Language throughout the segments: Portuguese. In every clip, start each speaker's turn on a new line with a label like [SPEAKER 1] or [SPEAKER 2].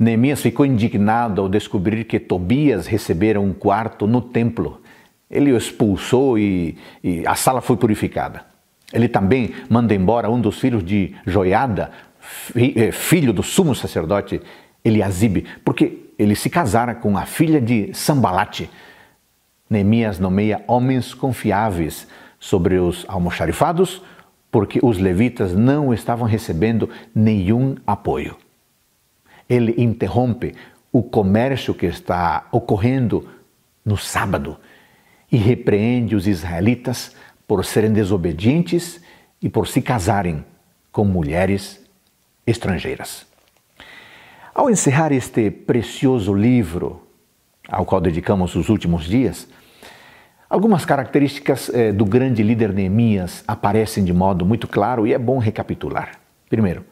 [SPEAKER 1] Neemias ficou indignado ao descobrir que Tobias recebera um quarto no templo. Ele o expulsou e, e a sala foi purificada. Ele também manda embora um dos filhos de Joiada, eh, filho do sumo sacerdote Eliasibe, porque ele se casara com a filha de Sambalate. Neemias nomeia homens confiáveis sobre os almoxarifados, porque os levitas não estavam recebendo nenhum apoio ele interrompe o comércio que está ocorrendo no sábado e repreende os israelitas por serem desobedientes e por se casarem com mulheres estrangeiras. Ao encerrar este precioso livro, ao qual dedicamos os últimos dias, algumas características eh, do grande líder Neemias aparecem de modo muito claro e é bom recapitular. Primeiro,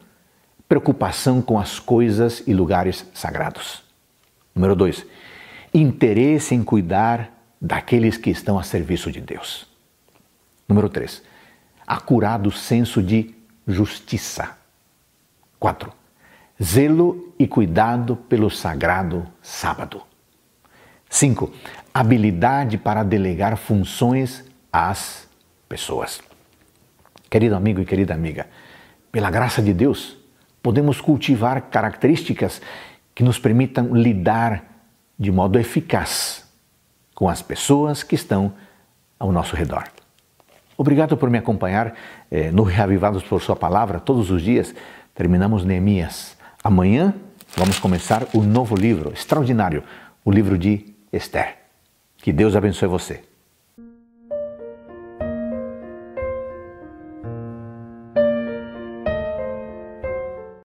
[SPEAKER 1] preocupação com as coisas e lugares sagrados. Número dois, interesse em cuidar daqueles que estão a serviço de Deus. Número três, acurado senso de justiça. Quatro, zelo e cuidado pelo sagrado sábado. Cinco, habilidade para delegar funções às pessoas. Querido amigo e querida amiga, pela graça de Deus, Podemos cultivar características que nos permitam lidar de modo eficaz com as pessoas que estão ao nosso redor. Obrigado por me acompanhar eh, no Reavivados por Sua Palavra todos os dias. Terminamos Neemias. Amanhã vamos começar o um novo livro extraordinário, o livro de Esther. Que Deus abençoe você.